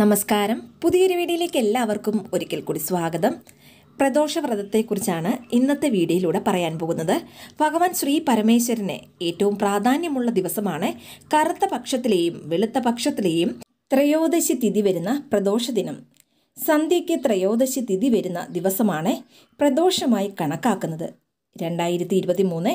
നമസ്കാരം പുതിയൊരു വീഡിയോയിലേക്ക് എല്ലാവർക്കും ഒരിക്കൽ കൂടി സ്വാഗതം പ്രദോഷ വ്രതത്തെക്കുറിച്ചാണ് ഇന്നത്തെ വീഡിയോയിലൂടെ പറയാൻ പോകുന്നത് ഭഗവാൻ ശ്രീ പരമേശ്വരന് ഏറ്റവും പ്രാധാന്യമുള്ള ദിവസമാണ് കറുത്ത പക്ഷത്തിലെയും വെളുത്ത പക്ഷത്തിലെയും ത്രയോദശി തിഥി വരുന്ന പ്രദോഷ ദിനം സന്ധ്യയ്ക്ക് ത്രയോദശി തിഥി വരുന്ന ദിവസമാണ് പ്രദോഷമായി കണക്കാക്കുന്നത് രണ്ടായിരത്തി ഇരുപത്തി മൂന്ന്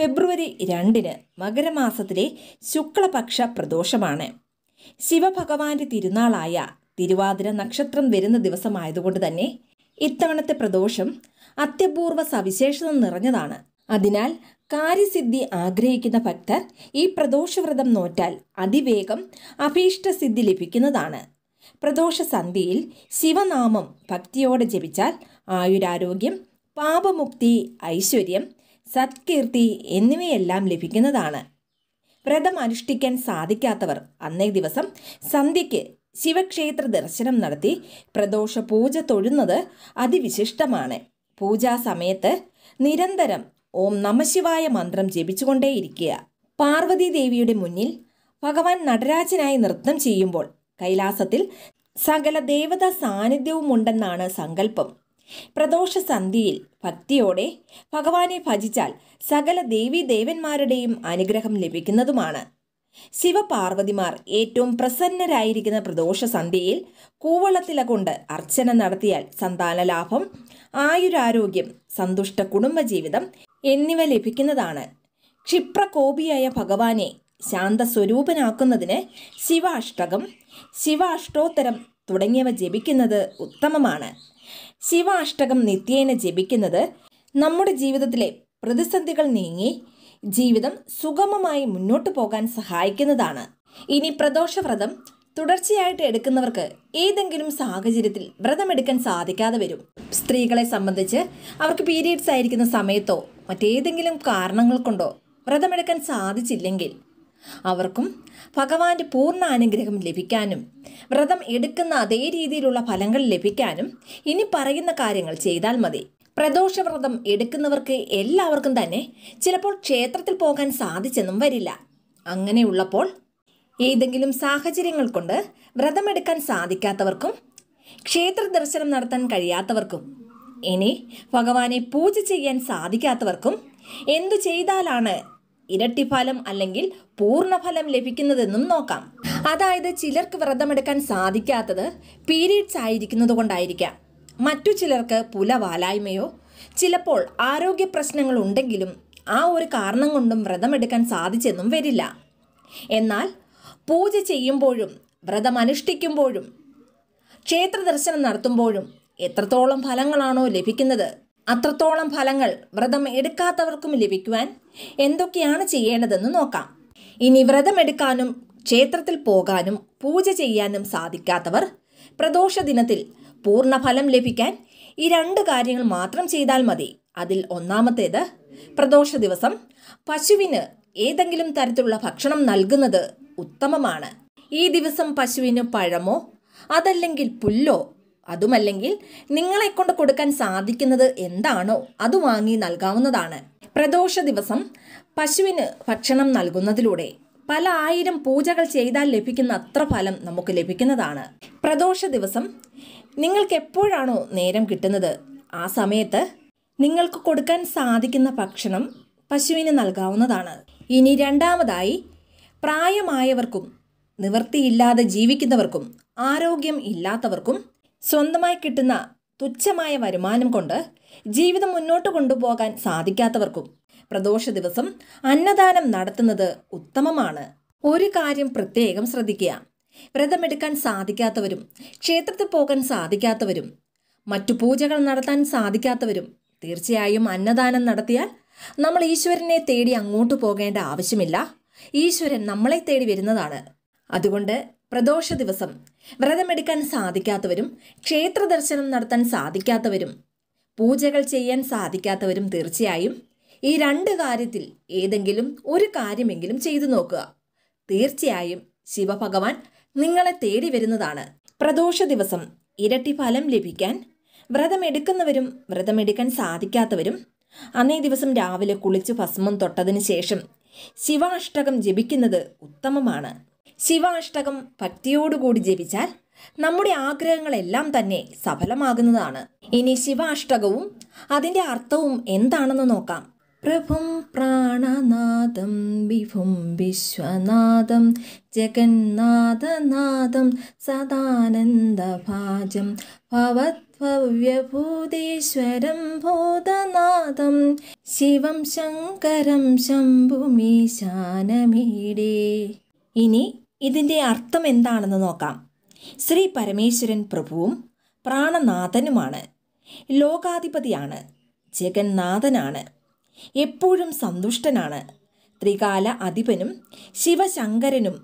ഫെബ്രുവരി രണ്ടിന് മകരമാസത്തിലെ ശുക്ലപക്ഷ പ്രദോഷമാണ് ശിവഭഗവാന്റെ തിരുനാളായ തിരുവാതിര നക്ഷത്രം വരുന്ന ദിവസമായതുകൊണ്ട് തന്നെ ഇത്തവണത്തെ പ്രദോഷം അത്യപൂർവ സവിശേഷത നിറഞ്ഞതാണ് അതിനാൽ കാര്യസിദ്ധി ആഗ്രഹിക്കുന്ന ഭക്തർ ഈ പ്രദോഷവ്രതം നോറ്റാൽ അതിവേഗം അഭീഷ്ടസിദ്ധി ലഭിക്കുന്നതാണ് പ്രദോഷ സന്ധിയിൽ ശിവനാമം ഭക്തിയോടെ ജപിച്ചാൽ ആയുരാരോഗ്യം പാപമുക്തി ഐശ്വര്യം സത്കീർത്തി എന്നിവയെല്ലാം ലഭിക്കുന്നതാണ് വ്രതം അനുഷ്ഠിക്കാൻ സാധിക്കാത്തവർ അന്നേ ദിവസം സന്ധ്യയ്ക്ക് ശിവക്ഷേത്ര ദർശനം നടത്തി പ്രദോഷ പൂജ തൊഴുന്നത് അതിവിശിഷ്ടമാണ് പൂജാ സമയത്ത് നിരന്തരം ഓം നമശിവായ മന്ത്രം ജപിച്ചുകൊണ്ടേയിരിക്കുക പാർവതി ദേവിയുടെ മുന്നിൽ ഭഗവാൻ നടരാജനായി നൃത്തം ചെയ്യുമ്പോൾ കൈലാസത്തിൽ സകല ദേവതാ സാന്നിധ്യവുമുണ്ടെന്നാണ് സങ്കല്പം പ്രദോഷ സന്ധിയിൽ ഭക്തിയോടെ ഭഗവാനെ ഭജിച്ചാൽ സകല ദേവി ദേവന്മാരുടെയും അനുഗ്രഹം ലഭിക്കുന്നതുമാണ് ശിവപാർവതിമാർ ഏറ്റവും പ്രസന്നരായിരിക്കുന്ന പ്രദോഷ സന്ധ്യയിൽ കൂവളത്തില കൊണ്ട് അർച്ചന നടത്തിയാൽ സന്താനലാഭം ആയുരാരോഗ്യം സന്തുഷ്ട കുടുംബജീവിതം എന്നിവ ലഭിക്കുന്നതാണ് ക്ഷിപ്രകോപിയായ ഭഗവാനെ ശാന്തസ്വരൂപനാക്കുന്നതിന് ശിവാഷ്ടകം ശിവാഷ്ടോത്തരം തുടങ്ങിയവ ജപിക്കുന്നത് ഉത്തമമാണ് ശിവാഷ്ടകം നിത്യേന ജപിക്കുന്നത് നമ്മുടെ ജീവിതത്തിലെ പ്രതിസന്ധികൾ നീങ്ങി ജീവിതം സുഗമമായി മുന്നോട്ടു പോകാൻ സഹായിക്കുന്നതാണ് ഇനി പ്രദോഷവ്രതം തുടർച്ചയായിട്ട് എടുക്കുന്നവർക്ക് ഏതെങ്കിലും സാഹചര്യത്തിൽ വ്രതമെടുക്കാൻ സാധിക്കാതെ വരും സ്ത്രീകളെ സംബന്ധിച്ച് അവർക്ക് പീരീഡ്സ് ആയിരിക്കുന്ന സമയത്തോ മറ്റേതെങ്കിലും കാരണങ്ങൾ കൊണ്ടോ വ്രതമെടുക്കാൻ സാധിച്ചില്ലെങ്കിൽ അവർക്കും ഭഗവാന്റെ പൂർണ്ണ അനുഗ്രഹം ലഭിക്കാനും വ്രതം എടുക്കുന്ന അതേ രീതിയിലുള്ള ഫലങ്ങൾ ലഭിക്കാനും ഇനി പറയുന്ന കാര്യങ്ങൾ ചെയ്താൽ മതി പ്രദോഷവ്രതം എടുക്കുന്നവർക്ക് എല്ലാവർക്കും തന്നെ ചിലപ്പോൾ ക്ഷേത്രത്തിൽ പോകാൻ സാധിച്ചെന്നും വരില്ല അങ്ങനെയുള്ളപ്പോൾ ഏതെങ്കിലും സാഹചര്യങ്ങൾ കൊണ്ട് വ്രതമെടുക്കാൻ സാധിക്കാത്തവർക്കും ക്ഷേത്ര ദർശനം നടത്താൻ കഴിയാത്തവർക്കും ഇനി ഭഗവാനെ പൂജ ചെയ്യാൻ സാധിക്കാത്തവർക്കും എന്തു ചെയ്താലാണ് ഇരട്ടിഫലം അല്ലെങ്കിൽ പൂർണ്ണഫലം ലഭിക്കുന്നതെന്നും നോക്കാം അതായത് ചിലർക്ക് വ്രതമെടുക്കാൻ സാധിക്കാത്തത് പീരീഡ്സ് ആയിരിക്കുന്നത് കൊണ്ടായിരിക്കാം മറ്റു ചിലർക്ക് പുലവാലായ്മയോ ചിലപ്പോൾ ആരോഗ്യ പ്രശ്നങ്ങൾ ഉണ്ടെങ്കിലും ആ ഒരു കാരണം കൊണ്ടും വ്രതമെടുക്കാൻ സാധിച്ചെന്നും വരില്ല എന്നാൽ പൂജ ചെയ്യുമ്പോഴും വ്രതം അനുഷ്ഠിക്കുമ്പോഴും ക്ഷേത്ര ദർശനം നടത്തുമ്പോഴും എത്രത്തോളം ഫലങ്ങളാണോ ലഭിക്കുന്നത് അത്രത്തോളം ഫലങ്ങൾ വ്രതം എടുക്കാത്തവർക്കും ലഭിക്കുവാൻ എന്തൊക്കെയാണ് ചെയ്യേണ്ടതെന്ന് നോക്കാം ഇനി വ്രതമെടുക്കാനും ക്ഷേത്രത്തിൽ പോകാനും പൂജ ചെയ്യാനും സാധിക്കാത്തവർ പ്രദോഷ ദിനത്തിൽ പൂർണ്ണഫലം ലഭിക്കാൻ ഈ രണ്ട് കാര്യങ്ങൾ മാത്രം ചെയ്താൽ മതി അതിൽ ഒന്നാമത്തേത് പ്രദോഷ ദിവസം പശുവിന് ഏതെങ്കിലും തരത്തിലുള്ള ഭക്ഷണം നൽകുന്നത് ഉത്തമമാണ് ഈ ദിവസം പശുവിന് പഴമോ അതല്ലെങ്കിൽ പുല്ലോ അതുമല്ലെങ്കിൽ നിങ്ങളെ കൊണ്ട് കൊടുക്കാൻ സാധിക്കുന്നത് എന്താണോ അത് വാങ്ങി നൽകാവുന്നതാണ് പ്രദോഷ ദിവസം പശുവിന് ഭക്ഷണം നൽകുന്നതിലൂടെ പല ആയിരം പൂജകൾ ചെയ്താൽ ലഭിക്കുന്ന അത്ര ഫലം നമുക്ക് ലഭിക്കുന്നതാണ് പ്രദോഷ ദിവസം നിങ്ങൾക്ക് എപ്പോഴാണോ നേരം കിട്ടുന്നത് ആ സമയത്ത് നിങ്ങൾക്ക് കൊടുക്കാൻ സാധിക്കുന്ന ഭക്ഷണം പശുവിന് നൽകാവുന്നതാണ് ഇനി രണ്ടാമതായി പ്രായമായവർക്കും നിവൃത്തിയില്ലാതെ ജീവിക്കുന്നവർക്കും ആരോഗ്യം ഇല്ലാത്തവർക്കും സ്വന്തമായി കിട്ടുന്ന തുച്ഛമായ വരുമാനം കൊണ്ട് ജീവിതം മുന്നോട്ട് കൊണ്ടുപോകാൻ സാധിക്കാത്തവർക്കും പ്രദോഷ ദിവസം അന്നദാനം നടത്തുന്നത് ഉത്തമമാണ് ഒരു കാര്യം പ്രത്യേകം ശ്രദ്ധിക്കുക വ്രതമെടുക്കാൻ സാധിക്കാത്തവരും ക്ഷേത്രത്തിൽ പോകാൻ സാധിക്കാത്തവരും മറ്റു പൂജകൾ നടത്താൻ സാധിക്കാത്തവരും തീർച്ചയായും അന്നദാനം നടത്തിയാൽ നമ്മൾ ഈശ്വരനെ തേടി അങ്ങോട്ട് പോകേണ്ട ആവശ്യമില്ല ഈശ്വരൻ നമ്മളെ തേടി വരുന്നതാണ് അതുകൊണ്ട് പ്രദോഷ ദിവസം വ്രതമെടുക്കാൻ സാധിക്കാത്തവരും ക്ഷേത്ര ദർശനം നടത്താൻ സാധിക്കാത്തവരും പൂജകൾ ചെയ്യാൻ സാധിക്കാത്തവരും തീർച്ചയായും ഈ രണ്ട് കാര്യത്തിൽ ഏതെങ്കിലും ഒരു കാര്യമെങ്കിലും ചെയ്തു നോക്കുക തീർച്ചയായും ശിവഭഗവാൻ നിങ്ങളെ തേടി വരുന്നതാണ് പ്രദോഷ ദിവസം ഇരട്ടി ഫലം ലഭിക്കാൻ വ്രതമെടുക്കുന്നവരും വ്രതമെടുക്കാൻ സാധിക്കാത്തവരും അന്നേ ദിവസം രാവിലെ കുളിച്ച് ഭസ്മം തൊട്ടതിന് ശേഷം ശിവാഷ്ടകം ജപിക്കുന്നത് ഉത്തമമാണ് ശിവാഷ്ടകം ഭക്തിയോടുകൂടി ജപിച്ചാൽ നമ്മുടെ ആഗ്രഹങ്ങളെല്ലാം തന്നെ സഫലമാകുന്നതാണ് ഇനി ശിവാഷ്ടകവും അതിൻ്റെ അർത്ഥവും എന്താണെന്ന് നോക്കാം പ്രഭും പ്രാണനാഥം വിഭും വിശ്വനാഥം ജഗന്നാഥനാഥം സദാനന്ദഭാജം ഭവദ്ഭവ്യഭൂതീശ്വരം ഭൂതനാഥം ശിവം ശങ്കരം ശംഭുമീശാനമീടേ ഇനി ഇതിൻ്റെ അർത്ഥം എന്താണെന്ന് നോക്കാം ശ്രീ പരമേശ്വരൻ പ്രഭുവും പ്രാണനാഥനുമാണ് ലോകാധിപതിയാണ് ജഗന്നാഥനാണ് എപ്പോഴും സന്തുഷ്ടനാണ് ത്രികാല അധിപനും ശിവശങ്കരനും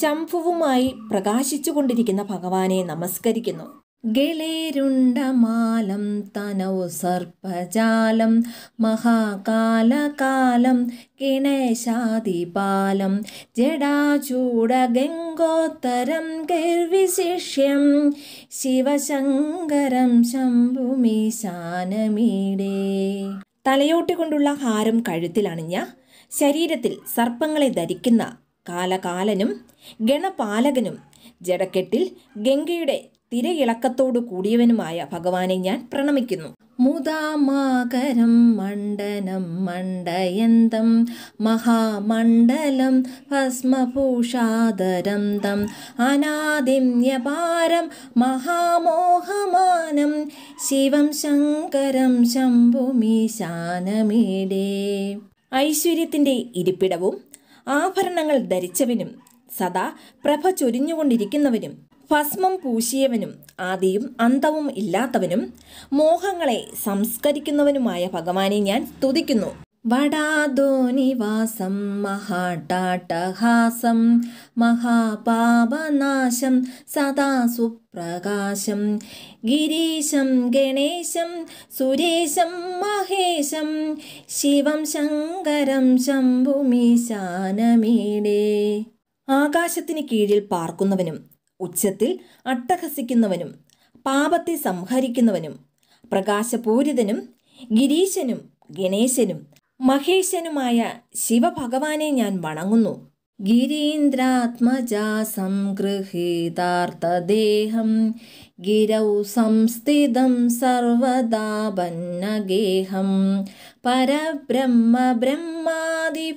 ശംഭുവുമായി പ്രകാശിച്ചുകൊണ്ടിരിക്കുന്ന ഭഗവാനെ നമസ്കരിക്കുന്നു ഗലേരുണ്ടമാലം തനൗ സർപ്പജാലം മഹാകാലകാലം ഗണേശാദിപാലം ജഡാചൂടഗംഗോത്തരം ഗർവിശിഷ്യം ശിവശങ്കരം ശംഭുമീശാനമീടേ തലയോട്ടിക്കൊണ്ടുള്ള ഹാരം കഴുത്തിലണിഞ്ഞ ശരീരത്തിൽ സർപ്പങ്ങളെ ധരിക്കുന്ന കാലകാലനും ഗണപാലകനും ജഡക്കെട്ടിൽ ഗംഗയുടെ തിരയിളക്കത്തോടു കൂടിയവനുമായ ഭഗവാനെ ഞാൻ പ്രണമിക്കുന്നു മുദാമാകരം മണ്ഡനം മണ്ഡയന്തം മഹാമണ്ഡലം ഭസ്മഭൂഷാദരം തം അനാദിന്യപാരം മഹാമോഹമാനം ശിവം ശങ്കരം ശംഭുമീശാനമീടേ ഐശ്വര്യത്തിൻ്റെ ഇരിപ്പിടവും ആഭരണങ്ങൾ ധരിച്ചവനും സദാ പ്രഭ ചൊരിഞ്ഞുകൊണ്ടിരിക്കുന്നവനും ഭസ്മം പൂശിയവനും ആദിയും അന്തവും ഇല്ലാത്തവനും മോഹങ്ങളെ സംസ്കരിക്കുന്നവനുമായ ഭഗവാനെ ഞാൻ സ്തുതിക്കുന്നു വടാദോനിവാസം മഹാടാട്ടഹാസം മഹാപാപനാശം സദാ സുപ്രകാശം ഗിരീശം ഗണേശം സുരേശം മഹേശം ശിവം ശങ്കരം ശംഭുമീശാനമീടേ ആകാശത്തിന് കീഴിൽ പാർക്കുന്നവനും ഉച്ചത്തിൽ അട്ടഹസിക്കുന്നവനും പാപത്തെ സംഹരിക്കുന്നവനും പ്രകാശപൂരിതനും ഗിരീശനും ഗണേശനും മഹേശനുമായ ശിവഭഗവാനെ ഞാൻ വണങ്ങുന്നു ഗിരീന്ദ്രാത്മജാസംഗൃഹീതാർത്ഥദേഹം ഗിരൗ സംസ്ഥിതം സർവദാപന്നഗേഹം പരബ്രഹ്മ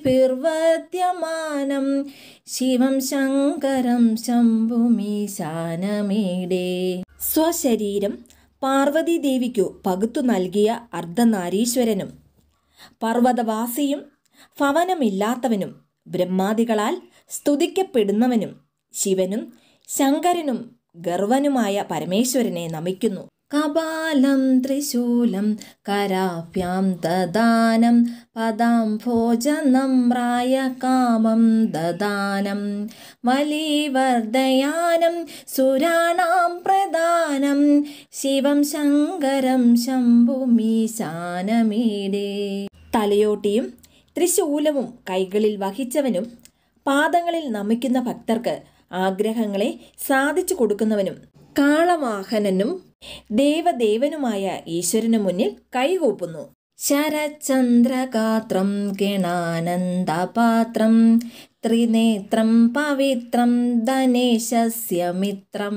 പിർവത്യമാനം ശിവം ശങ്കരം ശംഭുമീശാനമേടേ സ്വശരീരം പാർവതി ദേവിക്കു പകുത്തു നൽകിയ അർദ്ധനാരീശ്വരനും പർവ്വതവാസിയും ഭവനമില്ലാത്തവനും ബ്രഹ്മാദികളാൽ സ്തുതിക്കപ്പെടുന്നവനും ശിവനും ശങ്കരനും ഗർവനുമായ പരമേശ്വരനെ നമിക്കുന്നു കപാലം ത്രിശൂലം കരാഭ്യാം ദദാനം പദാം ഭോജനം പ്രായ കാമം ദദാനം വലിവർദ്ധയാനം സുരാണാം പ്രധാനം ശിവം ശങ്കരം ശംഭുമീശാനമേടേ തലയോട്ടിയും ത്രിശൂലവും കൈകളിൽ വഹിച്ചവനും പാദങ്ങളിൽ നമിക്കുന്ന ഭക്തർക്ക് ആഗ്രഹങ്ങളെ സാധിച്ചു കൊടുക്കുന്നവനും കാളവാഹനനും ദേവദേവനുമായ ഈശ്വരന് മുന്നിൽ കൈകൂപ്പുന്നു ശരചന്ദ്രഗാത്രം ഗണാനന്ദപാത്രം ത്രിനേത്രം പവിത്രം ധനേശസ്യ മിത്രം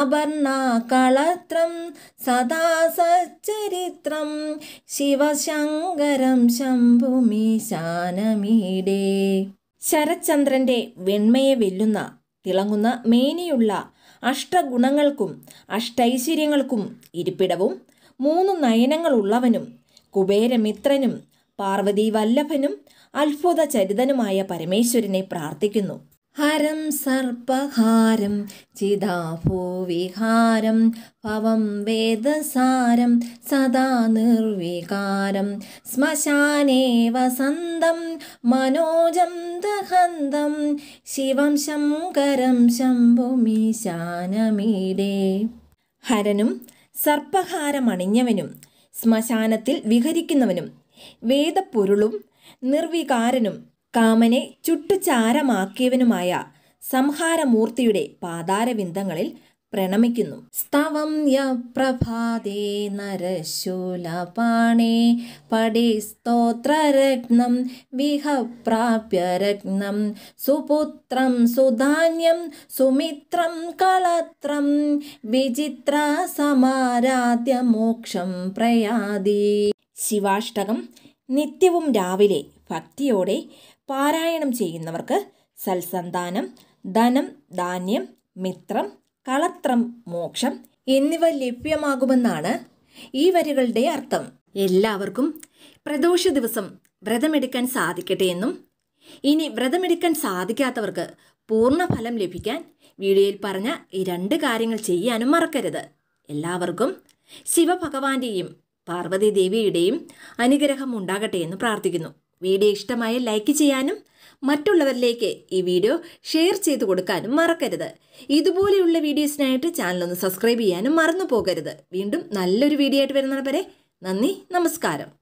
അപർണാകളത്രം സദാ സച്ചരിത്രം ശിവശങ്കരം ശംഭുമീശാനമീടേ ശരചന്ദ്രന്റെ വെണ്മയെ വെല്ലുന്ന തിളങ്ങുന്ന മേനിയുള്ള അഷ്ടഗുണങ്ങൾക്കും അഷ്ടൈശ്വര്യങ്ങൾക്കും ഇരിപ്പിടവും മൂന്ന് നയനങ്ങളുള്ളവനും കുബേരമിത്രനും പാർവതി വല്ലഭനും അത്ഭുത ചരിതനുമായ പരമേശ്വരനെ പ്രാർത്ഥിക്കുന്നു ഹരം സർപ്പഹാരം ചിതാഭൂവിഹാരം ഭവം വേദസാരം സദാ നിർവികാരം ശ്മശാനേ വസന്തം മനോജം ദഹന്തം ശിവം ശങ്കരം ശംഭുമീശാനമീടേ ഹരനും സർപ്പഹാരമണിഞ്ഞവനും ശ്മശാനത്തിൽ വിഹരിക്കുന്നവനും വേദപ്പൊരുളും നിർവികാരനും കാമനെ ചുട്ടുചാരമാക്കിയവനുമായ സംഹാരമൂർത്തിയുടെ പാതാരവിന്ദങ്ങളിൽ പ്രണമിക്കുന്നു സ്തവം യ പ്രഭാതേ നരശൂലപാണേ പടി സ്തോത്രരത്നം വിഹപ്രാപ്യ രത്നം സുപുത്രം സുധാന്യം സുമിത്രം കളത്രം വിചിത്ര സമാരാധ്യ മോക്ഷം പ്രയാതി ശിവാഷ്ടകം നിത്യവും രാവിലെ ഭക്തിയോടെ പാരായണം ചെയ്യുന്നവർക്ക് സൽസന്താനം ധനം ധാന്യം മിത്രം കളത്രം മോക്ഷം എന്നിവ ലഭ്യമാകുമെന്നാണ് ഈ വരികളുടെ അർത്ഥം എല്ലാവർക്കും പ്രദോഷ ദിവസം വ്രതമെടുക്കാൻ സാധിക്കട്ടെ എന്നും ഇനി വ്രതമെടുക്കാൻ സാധിക്കാത്തവർക്ക് പൂർണ്ണ ഫലം ലഭിക്കാൻ വീഡിയോയിൽ പറഞ്ഞ ഈ രണ്ട് കാര്യങ്ങൾ ചെയ്യാനും മറക്കരുത് എല്ലാവർക്കും ശിവഭഗവാന്റെയും പാർവതി അനുഗ്രഹം ഉണ്ടാകട്ടെ എന്ന് പ്രാർത്ഥിക്കുന്നു വീഡിയോ ഇഷ്ടമായ ലൈക്ക് ചെയ്യാനും മറ്റുള്ളവരിലേക്ക് ഈ വീഡിയോ ഷെയർ ചെയ്തു കൊടുക്കാനും മറക്കരുത് ഇതുപോലെയുള്ള വീഡിയോസിനായിട്ട് ചാനലൊന്ന് സബ്സ്ക്രൈബ് ചെയ്യാനും മറന്നു പോകരുത് വീണ്ടും നല്ലൊരു വീഡിയോ ആയിട്ട് വരുന്നവരെ നന്ദി നമസ്കാരം